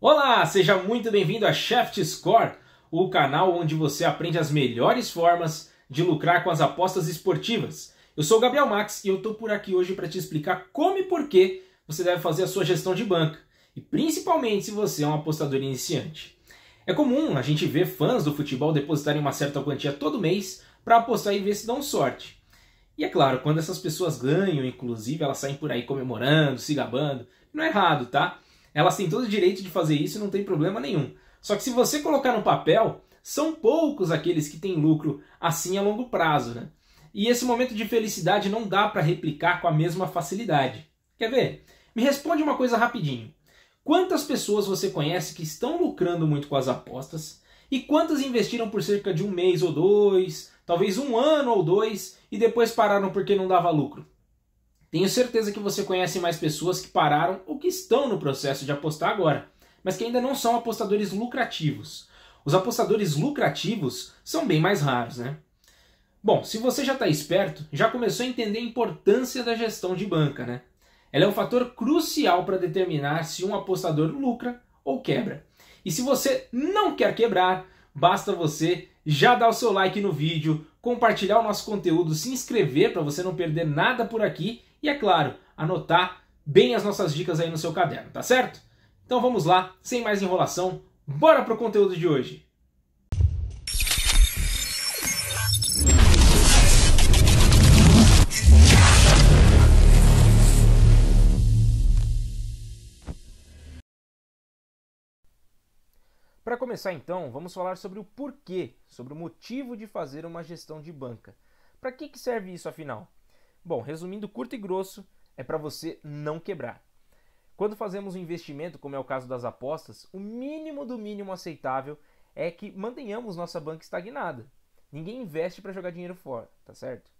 Olá, seja muito bem-vindo a Shaft Score, o canal onde você aprende as melhores formas de lucrar com as apostas esportivas. Eu sou o Gabriel Max e eu estou por aqui hoje para te explicar como e por que você deve fazer a sua gestão de banca, e principalmente se você é um apostador iniciante. É comum a gente ver fãs do futebol depositarem uma certa quantia todo mês para apostar e ver se dão sorte. E é claro, quando essas pessoas ganham, inclusive, elas saem por aí comemorando, se gabando. Não é errado, tá? Elas têm todo o direito de fazer isso e não tem problema nenhum. Só que se você colocar no papel, são poucos aqueles que têm lucro assim a longo prazo, né? E esse momento de felicidade não dá para replicar com a mesma facilidade. Quer ver? Me responde uma coisa rapidinho. Quantas pessoas você conhece que estão lucrando muito com as apostas e quantas investiram por cerca de um mês ou dois, talvez um ano ou dois e depois pararam porque não dava lucro? Tenho certeza que você conhece mais pessoas que pararam ou que estão no processo de apostar agora, mas que ainda não são apostadores lucrativos. Os apostadores lucrativos são bem mais raros, né? Bom, se você já está esperto, já começou a entender a importância da gestão de banca, né? Ela é um fator crucial para determinar se um apostador lucra ou quebra. E se você não quer quebrar, basta você já dar o seu like no vídeo, compartilhar o nosso conteúdo, se inscrever para você não perder nada por aqui e, é claro, anotar bem as nossas dicas aí no seu caderno, tá certo? Então vamos lá, sem mais enrolação, bora pro conteúdo de hoje! Para começar então, vamos falar sobre o porquê, sobre o motivo de fazer uma gestão de banca. Para que, que serve isso afinal? Bom, resumindo curto e grosso, é para você não quebrar. Quando fazemos um investimento, como é o caso das apostas, o mínimo do mínimo aceitável é que mantenhamos nossa banca estagnada. Ninguém investe para jogar dinheiro fora, tá certo?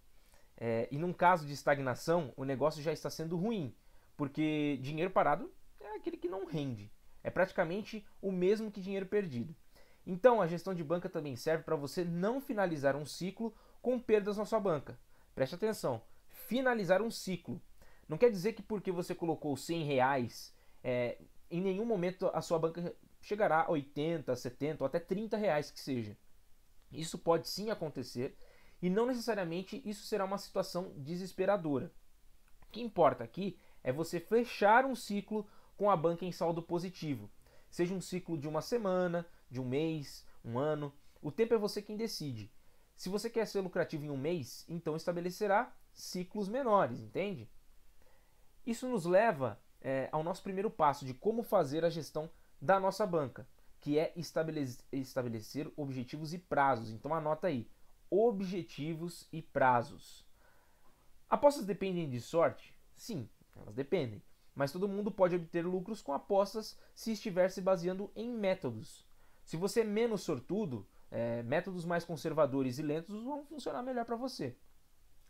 É, e num caso de estagnação, o negócio já está sendo ruim, porque dinheiro parado é aquele que não rende. É praticamente o mesmo que dinheiro perdido. Então, a gestão de banca também serve para você não finalizar um ciclo com perdas na sua banca. Preste atenção, finalizar um ciclo. Não quer dizer que porque você colocou 100 reais, é, em nenhum momento a sua banca chegará a 80, 70 ou até 30 reais que seja. Isso pode sim acontecer e não necessariamente isso será uma situação desesperadora. O que importa aqui é você fechar um ciclo com a banca em saldo positivo. Seja um ciclo de uma semana, de um mês, um ano, o tempo é você quem decide. Se você quer ser lucrativo em um mês, então estabelecerá ciclos menores, entende? Isso nos leva é, ao nosso primeiro passo de como fazer a gestão da nossa banca, que é estabelecer, estabelecer objetivos e prazos. Então anota aí: objetivos e prazos. Apostas dependem de sorte? Sim, elas dependem. Mas todo mundo pode obter lucros com apostas se estiver se baseando em métodos. Se você é menos sortudo, é, métodos mais conservadores e lentos vão funcionar melhor para você.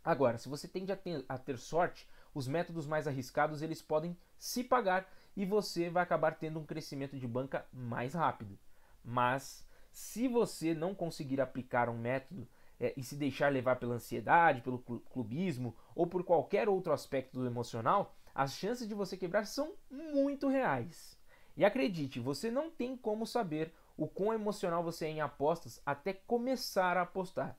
Agora, se você tende a ter, a ter sorte, os métodos mais arriscados eles podem se pagar e você vai acabar tendo um crescimento de banca mais rápido. Mas se você não conseguir aplicar um método é, e se deixar levar pela ansiedade, pelo clubismo ou por qualquer outro aspecto do emocional, as chances de você quebrar são muito reais. E acredite, você não tem como saber o quão emocional você é em apostas até começar a apostar.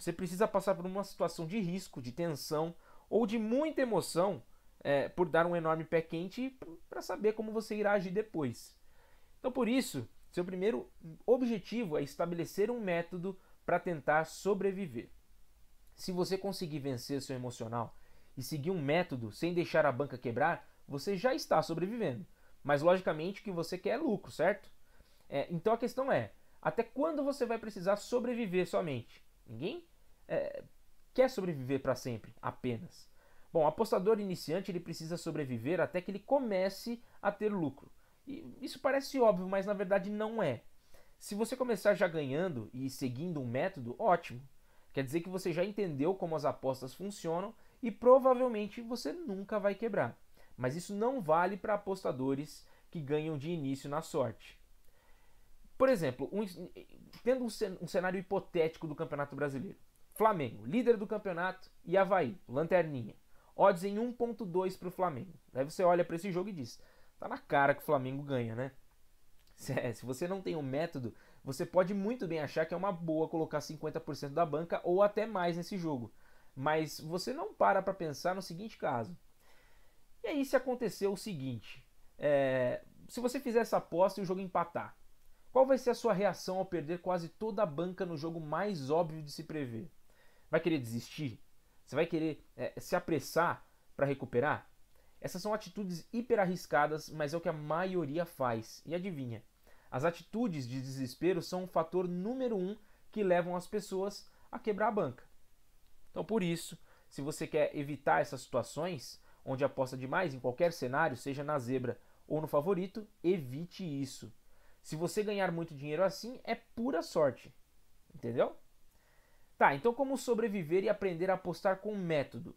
Você precisa passar por uma situação de risco, de tensão ou de muita emoção é, por dar um enorme pé quente para saber como você irá agir depois. Então, por isso, seu primeiro objetivo é estabelecer um método para tentar sobreviver. Se você conseguir vencer seu emocional e seguir um método sem deixar a banca quebrar, você já está sobrevivendo. Mas logicamente o que você quer é lucro, certo? É, então a questão é: até quando você vai precisar sobreviver somente? Ninguém é, quer sobreviver para sempre, apenas. Bom, apostador iniciante ele precisa sobreviver até que ele comece a ter lucro. E isso parece óbvio, mas na verdade não é. Se você começar já ganhando e seguindo um método, ótimo. Quer dizer que você já entendeu como as apostas funcionam e provavelmente você nunca vai quebrar. Mas isso não vale para apostadores que ganham de início na sorte. Por exemplo, um, tendo um cenário hipotético do Campeonato Brasileiro. Flamengo, líder do campeonato, e Havaí, lanterninha. Odds em 1.2 para o Flamengo. Aí você olha para esse jogo e diz, tá na cara que o Flamengo ganha, né? Se, é, se você não tem um método, você pode muito bem achar que é uma boa colocar 50% da banca ou até mais nesse jogo. Mas você não para para pensar no seguinte caso. E aí se aconteceu o seguinte, é, se você fizer essa aposta e o jogo empatar, qual vai ser a sua reação ao perder quase toda a banca no jogo mais óbvio de se prever? Vai querer desistir? Você vai querer é, se apressar para recuperar? Essas são atitudes hiper arriscadas, mas é o que a maioria faz. E adivinha? As atitudes de desespero são o fator número um que levam as pessoas a quebrar a banca. Então, por isso, se você quer evitar essas situações, onde aposta demais em qualquer cenário, seja na zebra ou no favorito, evite isso. Se você ganhar muito dinheiro assim, é pura sorte. Entendeu? Tá, então como sobreviver e aprender a apostar com método?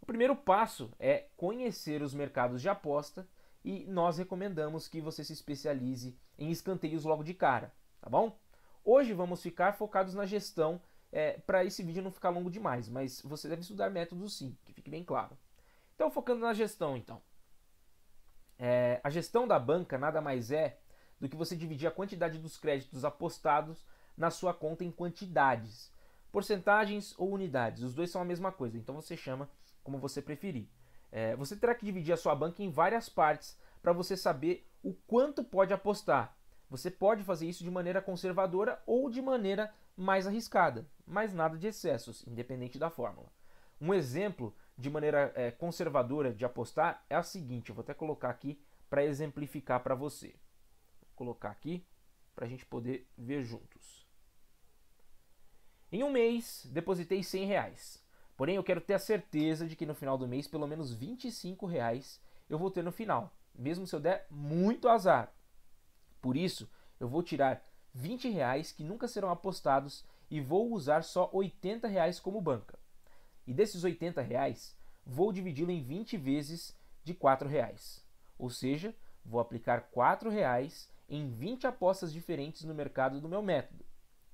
O primeiro passo é conhecer os mercados de aposta e nós recomendamos que você se especialize em escanteios logo de cara, tá bom? Hoje vamos ficar focados na gestão é, para esse vídeo não ficar longo demais, mas você deve estudar métodos sim, que fique bem claro. Então focando na gestão então. É, a gestão da banca nada mais é do que você dividir a quantidade dos créditos apostados na sua conta em quantidades. Porcentagens ou unidades, os dois são a mesma coisa, então você chama como você preferir. É, você terá que dividir a sua banca em várias partes para você saber o quanto pode apostar. Você pode fazer isso de maneira conservadora ou de maneira mais arriscada, mas nada de excessos, independente da fórmula. Um exemplo de maneira é, conservadora de apostar é a seguinte: eu vou até colocar aqui para exemplificar para você. Vou colocar aqui para a gente poder ver juntos. Em um mês, depositei 100 reais. Porém, eu quero ter a certeza de que no final do mês, pelo menos 25 reais eu vou ter no final, mesmo se eu der muito azar. Por isso, eu vou tirar 20 reais que nunca serão apostados e vou usar só 80 reais como banca. E desses 80 reais, vou dividi-lo em 20 vezes de 4 reais. Ou seja, vou aplicar 4 reais em 20 apostas diferentes no mercado do meu método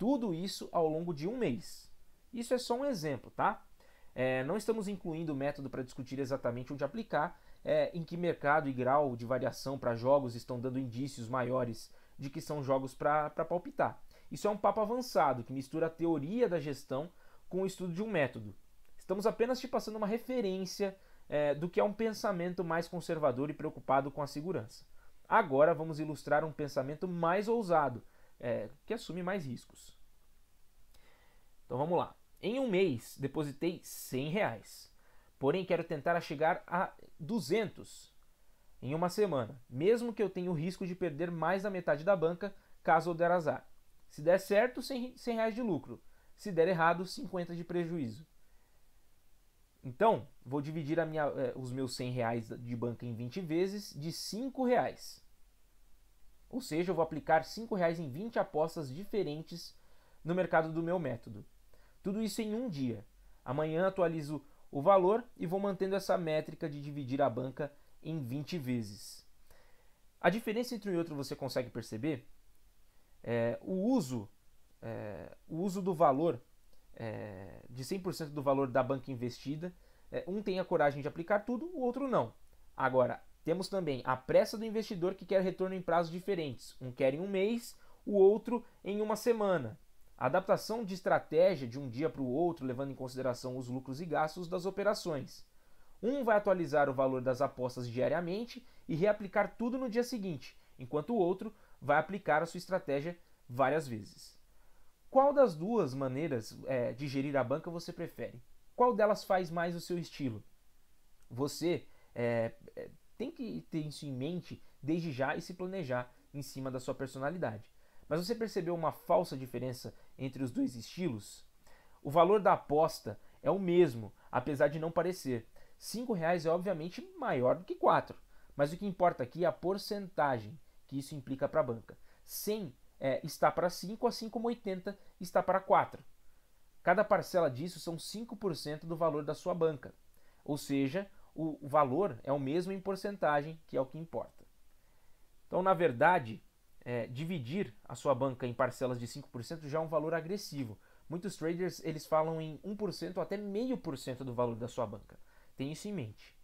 tudo isso ao longo de um mês. Isso é só um exemplo, tá? É, não estamos incluindo o método para discutir exatamente onde aplicar, é, em que mercado e grau de variação para jogos estão dando indícios maiores de que são jogos para palpitar. Isso é um papo avançado que mistura a teoria da gestão com o estudo de um método. Estamos apenas te passando uma referência é, do que é um pensamento mais conservador e preocupado com a segurança. Agora vamos ilustrar um pensamento mais ousado, é, que assume mais riscos. Então vamos lá. Em um mês, depositei 100 reais. Porém, quero tentar chegar a 200 em uma semana, mesmo que eu tenha o risco de perder mais da metade da banca caso eu der azar. Se der certo, 100 reais de lucro. Se der errado, 50 de prejuízo. Então, vou dividir minha, é, os meus 100 reais de banca em 20 vezes de 5 reais. Ou seja, eu vou aplicar R$ 5,00 em 20 apostas diferentes no mercado do meu método. Tudo isso em um dia. Amanhã atualizo o valor e vou mantendo essa métrica de dividir a banca em 20 vezes. A diferença entre um e outro você consegue perceber? É, o, uso, é, o uso do valor, é, de 100% do valor da banca investida, é, um tem a coragem de aplicar tudo, o outro não. Agora, temos também a pressa do investidor que quer retorno em prazos diferentes. Um quer em um mês, o outro em uma semana. A adaptação de estratégia de um dia para o outro, levando em consideração os lucros e gastos das operações. Um vai atualizar o valor das apostas diariamente e reaplicar tudo no dia seguinte, enquanto o outro vai aplicar a sua estratégia várias vezes. Qual das duas maneiras é, de gerir a banca você prefere? Qual delas faz mais o seu estilo? Você é, é tem que ter isso em mente desde já e se planejar em cima da sua personalidade. Mas você percebeu uma falsa diferença entre os dois estilos? O valor da aposta é o mesmo, apesar de não parecer. R$ reais é obviamente maior do que R$ mas o que importa aqui é a porcentagem que isso implica para a banca. 100 é, está para 5, assim como 80 está para 4. Cada parcela disso são 5% do valor da sua banca. Ou seja, o valor é o mesmo em porcentagem, que é o que importa. Então, na verdade, é, dividir a sua banca em parcelas de 5% já é um valor agressivo. Muitos traders eles falam em 1% ou até 0,5% do valor da sua banca. Tenha isso em mente.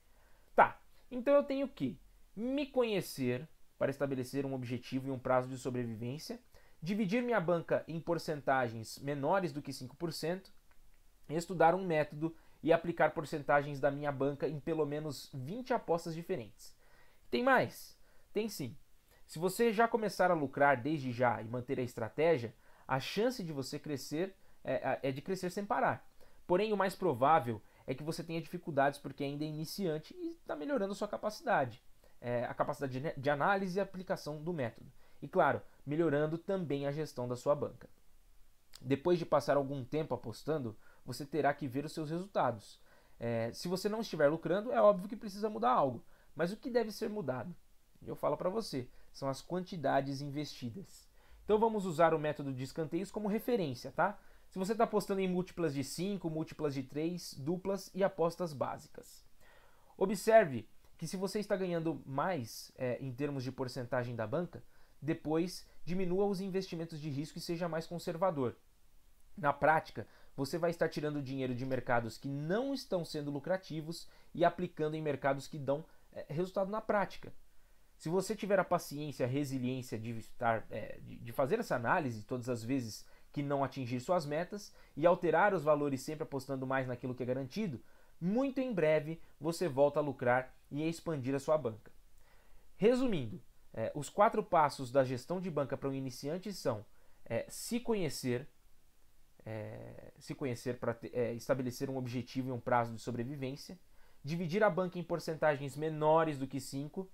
Tá, então eu tenho que me conhecer para estabelecer um objetivo e um prazo de sobrevivência, dividir minha banca em porcentagens menores do que 5%, estudar um método e aplicar porcentagens da minha banca em pelo menos 20 apostas diferentes. Tem mais? Tem sim. Se você já começar a lucrar desde já e manter a estratégia, a chance de você crescer é, é, é de crescer sem parar. Porém, o mais provável é que você tenha dificuldades porque ainda é iniciante e está melhorando sua capacidade, é, a capacidade de, de análise e aplicação do método. E claro, melhorando também a gestão da sua banca. Depois de passar algum tempo apostando, você terá que ver os seus resultados. É, se você não estiver lucrando, é óbvio que precisa mudar algo. Mas o que deve ser mudado? Eu falo para você, são as quantidades investidas. Então vamos usar o método de escanteios como referência, tá? Se você está apostando em múltiplas de 5, múltiplas de 3, duplas e apostas básicas. Observe que se você está ganhando mais é, em termos de porcentagem da banca, depois diminua os investimentos de risco e seja mais conservador. Na prática, você vai estar tirando dinheiro de mercados que não estão sendo lucrativos e aplicando em mercados que dão é, resultado na prática. Se você tiver a paciência, a resiliência de, estar, é, de fazer essa análise todas as vezes que não atingir suas metas e alterar os valores sempre apostando mais naquilo que é garantido, muito em breve você volta a lucrar e a expandir a sua banca. Resumindo, eh, os quatro passos da gestão de banca para um iniciante são se conhecer, é, se conhecer para é, estabelecer um objetivo e um prazo de sobrevivência, dividir a banca em porcentagens menores do que 5,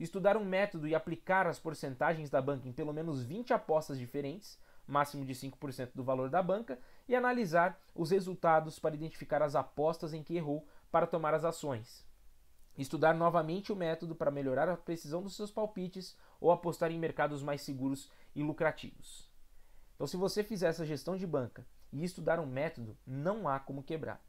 estudar um método e aplicar as porcentagens da banca em pelo menos 20 apostas diferentes, máximo de 5% do valor da banca, e analisar os resultados para identificar as apostas em que errou para tomar as ações. Estudar novamente o método para melhorar a precisão dos seus palpites ou apostar em mercados mais seguros e lucrativos. Então, se você fizer essa gestão de banca e estudar um método, não há como quebrar.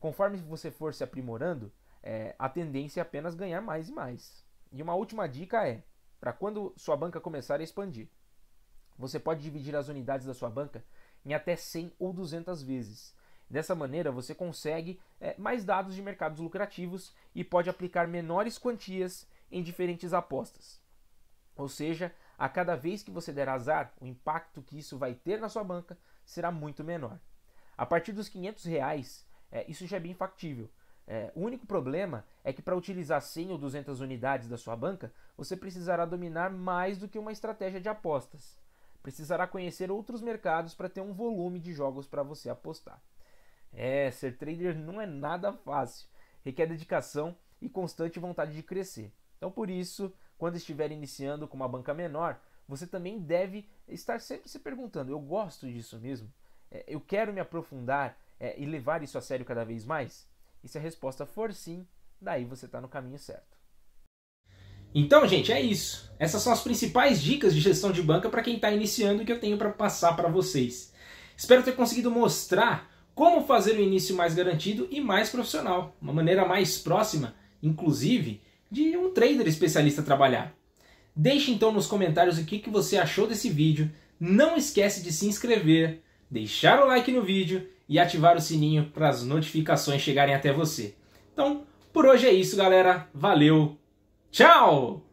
Conforme você for se aprimorando, é, a tendência é apenas ganhar mais e mais. E uma última dica é: para quando sua banca começar a expandir, você pode dividir as unidades da sua banca em até 100 ou 200 vezes. Dessa maneira, você consegue é, mais dados de mercados lucrativos e pode aplicar menores quantias em diferentes apostas. Ou seja, a cada vez que você der azar, o impacto que isso vai ter na sua banca será muito menor. A partir dos 500 reais, é, isso já é bem factível. É, o único problema é que para utilizar 100 ou 200 unidades da sua banca, você precisará dominar mais do que uma estratégia de apostas. Precisará conhecer outros mercados para ter um volume de jogos para você apostar. É, ser trader não é nada fácil, requer dedicação e constante vontade de crescer. Então, por isso, quando estiver iniciando com uma banca menor, você também deve estar sempre se perguntando: eu gosto disso mesmo? É, eu quero me aprofundar é, e levar isso a sério cada vez mais? E se a resposta for sim, daí você está no caminho certo. Então, gente, é isso. Essas são as principais dicas de gestão de banca para quem está iniciando que eu tenho para passar para vocês. Espero ter conseguido mostrar como fazer o início mais garantido e mais profissional, uma maneira mais próxima, inclusive, de um trader especialista trabalhar. Deixe então nos comentários o que, que você achou desse vídeo. Não esquece de se inscrever, deixar o like no vídeo e ativar o sininho para as notificações chegarem até você. Então, por hoje é isso, galera. Valeu! Tchau!